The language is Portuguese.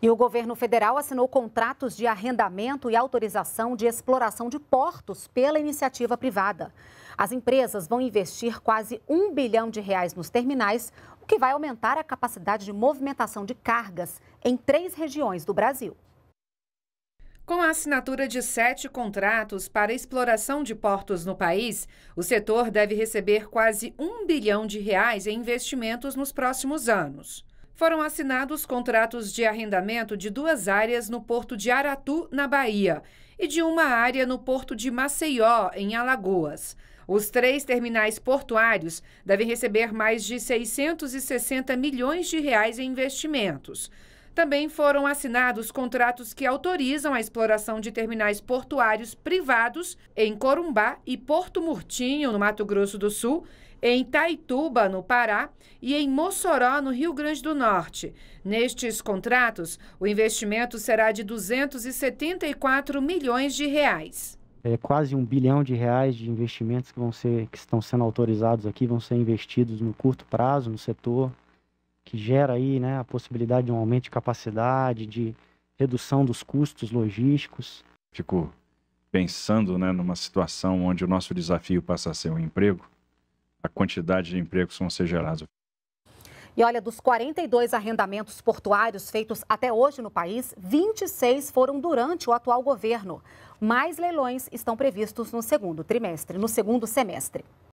E o governo federal assinou contratos de arrendamento e autorização de exploração de portos pela iniciativa privada. As empresas vão investir quase um bilhão de reais nos terminais, o que vai aumentar a capacidade de movimentação de cargas em três regiões do Brasil. Com a assinatura de sete contratos para exploração de portos no país, o setor deve receber quase um bilhão de reais em investimentos nos próximos anos foram assinados contratos de arrendamento de duas áreas no porto de Aratu, na Bahia, e de uma área no porto de Maceió, em Alagoas. Os três terminais portuários devem receber mais de 660 milhões de reais em investimentos. Também foram assinados contratos que autorizam a exploração de terminais portuários privados em Corumbá e Porto Murtinho, no Mato Grosso do Sul, em Taituba, no Pará, e em Mossoró, no Rio Grande do Norte. Nestes contratos, o investimento será de 274 milhões de reais. É quase um bilhão de reais de investimentos que, vão ser, que estão sendo autorizados aqui, vão ser investidos no curto prazo no setor, que gera aí né, a possibilidade de um aumento de capacidade, de redução dos custos logísticos. Fico pensando né, numa situação onde o nosso desafio passa a ser o um emprego, a quantidade de empregos que vão ser gerados. E olha, dos 42 arrendamentos portuários feitos até hoje no país, 26 foram durante o atual governo. Mais leilões estão previstos no segundo trimestre, no segundo semestre.